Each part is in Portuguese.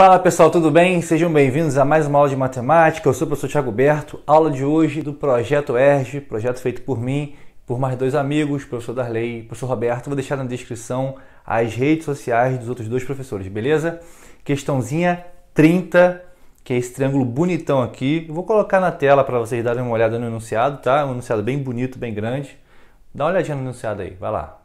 Fala pessoal, tudo bem? Sejam bem-vindos a mais uma aula de matemática. Eu sou o professor Tiago Berto. Aula de hoje do projeto ERG, projeto feito por mim, por mais dois amigos, professor Darley e professor Roberto. Vou deixar na descrição as redes sociais dos outros dois professores, beleza? Questãozinha 30, que é esse triângulo bonitão aqui. Eu vou colocar na tela para vocês darem uma olhada no enunciado, tá? Um enunciado bem bonito, bem grande. Dá uma olhadinha no enunciado aí, vai lá.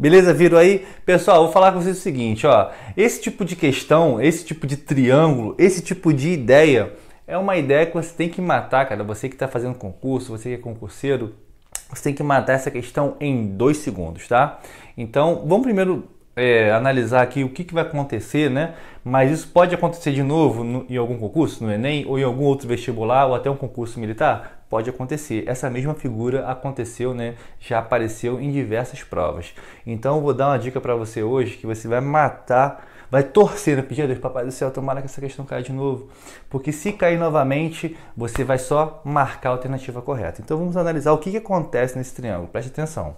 Beleza? Viram aí? Pessoal, vou falar com vocês o seguinte, ó. Esse tipo de questão, esse tipo de triângulo, esse tipo de ideia é uma ideia que você tem que matar, cara. Você que está fazendo concurso, você que é concurseiro, você tem que matar essa questão em dois segundos, tá? Então, vamos primeiro é, analisar aqui o que, que vai acontecer, né? Mas isso pode acontecer de novo no, em algum concurso, no Enem, ou em algum outro vestibular, ou até um concurso militar? pode acontecer. Essa mesma figura aconteceu, né? Já apareceu em diversas provas. Então eu vou dar uma dica para você hoje que você vai matar, vai torcer, né? pedir a Deus, papai do céu, tomara que essa questão caia de novo, porque se cair novamente, você vai só marcar a alternativa correta. Então vamos analisar o que, que acontece nesse triângulo. Preste atenção.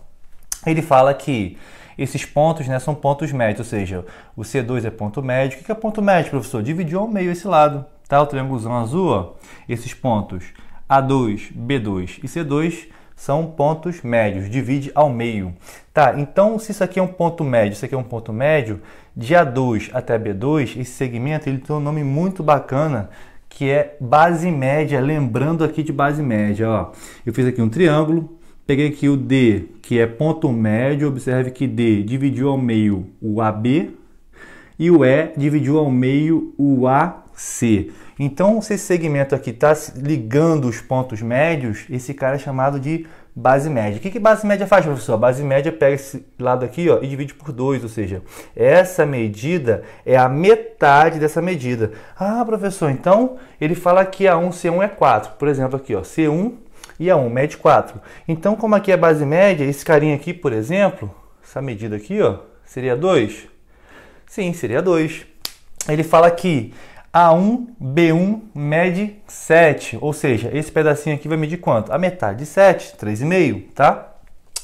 Ele fala que esses pontos né, são pontos médios, ou seja, o C2 é ponto médio. O que é ponto médio, professor? Dividiu ao meio esse lado, tá? O triângulo azul, ó, esses pontos a2, B2 e C2 são pontos médios, divide ao meio. Tá, então se isso aqui é um ponto médio, isso aqui é um ponto médio, de A2 até B2, esse segmento ele tem um nome muito bacana, que é base média, lembrando aqui de base média, ó. Eu fiz aqui um triângulo, peguei aqui o D, que é ponto médio, observe que D dividiu ao meio o AB e o E dividiu ao meio o AC. Então, se esse segmento aqui está ligando os pontos médios, esse cara é chamado de base média. O que, que base média faz, professor? A base média pega esse lado aqui ó, e divide por 2, ou seja, essa medida é a metade dessa medida. Ah, professor, então ele fala que A1, C1 é 4. Por exemplo, aqui, ó, C1 e A1, mede 4. Então, como aqui é base média, esse carinha aqui, por exemplo, essa medida aqui, ó, seria 2? Sim, seria 2. Ele fala que a1, B1 mede 7, ou seja, esse pedacinho aqui vai medir quanto? A metade de 7, 3,5, tá?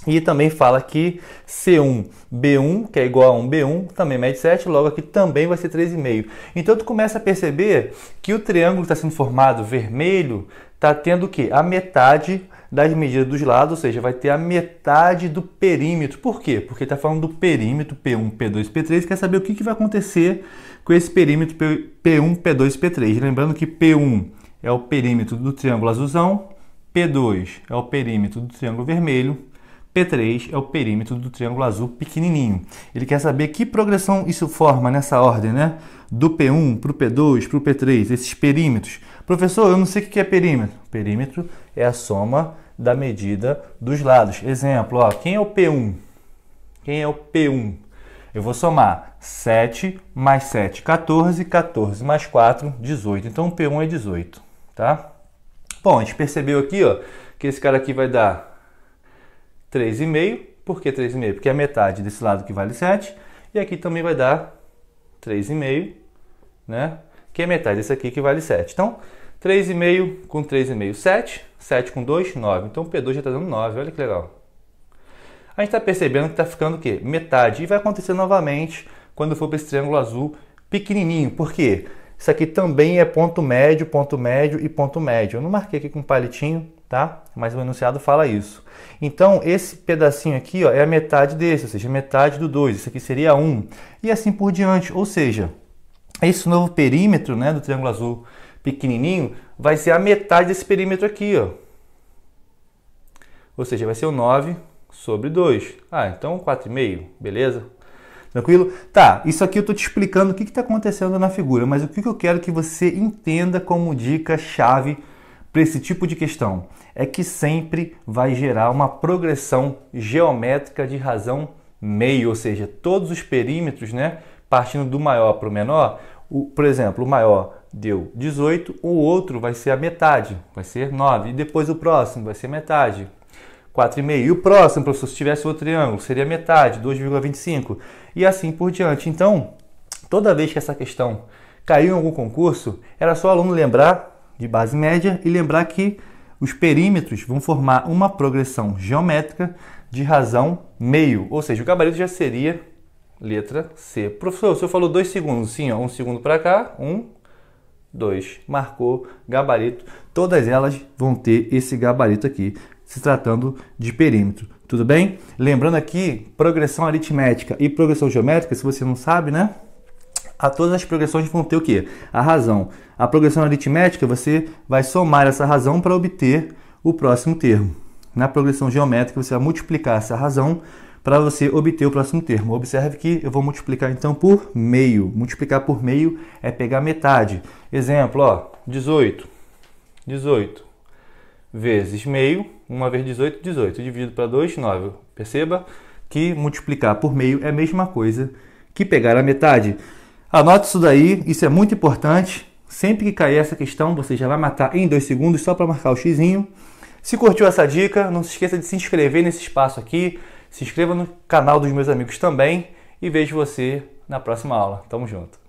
E também fala que C1, B1, que é igual a 1, B1, também mede 7, logo aqui também vai ser 3,5. Então tu começa a perceber que o triângulo está sendo formado vermelho, está tendo o quê? A metade das medidas dos lados, ou seja, vai ter a metade do perímetro. Por quê? Porque está falando do perímetro P1, P2, P3, quer saber o que, que vai acontecer com esse perímetro P1, P2, P3. Lembrando que P1 é o perímetro do triângulo azulzão, P2 é o perímetro do triângulo vermelho, P3 é o perímetro do triângulo azul pequenininho. Ele quer saber que progressão isso forma nessa ordem, né? Do P1 para o P2, para o P3, esses perímetros. Professor, eu não sei o que é perímetro. Perímetro é a soma da medida dos lados. Exemplo, ó, quem é o P1? Quem é o P1? Eu vou somar 7 mais 7, 14, 14 mais 4, 18. Então o P1 é 18, tá? Bom, a gente percebeu aqui, ó, que esse cara aqui vai dar 3,5. Por que 3,5? Porque é a metade desse lado que vale 7. E aqui também vai dar 3,5, né? que é metade desse aqui que vale 7. Então, 3,5 com 3,5, 7. 7 com 2, 9. Então, o P2 já está dando 9. Olha que legal. A gente está percebendo que está ficando o quê? Metade. E vai acontecer novamente quando for para esse triângulo azul pequenininho. Por quê? Isso aqui também é ponto médio, ponto médio e ponto médio. Eu não marquei aqui com palitinho, tá? Mas o enunciado fala isso. Então, esse pedacinho aqui ó, é a metade desse, ou seja, metade do 2. Isso aqui seria 1. Um. E assim por diante, ou seja, esse novo perímetro né, do triângulo azul pequenininho vai ser a metade desse perímetro aqui, ó. Ou seja, vai ser o 9 sobre 2. Ah, então 4,5, beleza? Tranquilo? Tá, isso aqui eu estou te explicando o que está acontecendo na figura, mas o que, que eu quero que você entenda como dica-chave para esse tipo de questão é que sempre vai gerar uma progressão geométrica de razão meio, ou seja, todos os perímetros, né? partindo do maior para o menor, por exemplo, o maior deu 18, o outro vai ser a metade, vai ser 9, e depois o próximo vai ser metade, 4,5. E o próximo, professor, se tivesse outro triângulo, seria metade, 2,25, e assim por diante. Então, toda vez que essa questão caiu em algum concurso, era só o aluno lembrar de base média e lembrar que os perímetros vão formar uma progressão geométrica de razão meio, ou seja, o gabarito já seria Letra C. Professor, o senhor falou dois segundos. Sim, ó, um segundo para cá, um, dois. Marcou, gabarito. Todas elas vão ter esse gabarito aqui, se tratando de perímetro. Tudo bem? Lembrando aqui, progressão aritmética e progressão geométrica, se você não sabe, né? A todas as progressões vão ter o quê? A razão. A progressão aritmética, você vai somar essa razão para obter o próximo termo. Na progressão geométrica, você vai multiplicar essa razão para você obter o próximo termo. Observe que eu vou multiplicar então por meio. Multiplicar por meio é pegar metade. Exemplo, ó, 18. 18 vezes meio, 1 vezes 18, 18, dividido para 2, 9. Perceba que multiplicar por meio é a mesma coisa que pegar a metade. Anote isso daí, isso é muito importante. Sempre que cair essa questão, você já vai matar em 2 segundos só para marcar o xizinho. Se curtiu essa dica, não se esqueça de se inscrever nesse espaço aqui se inscreva no canal dos meus amigos também e vejo você na próxima aula. Tamo junto!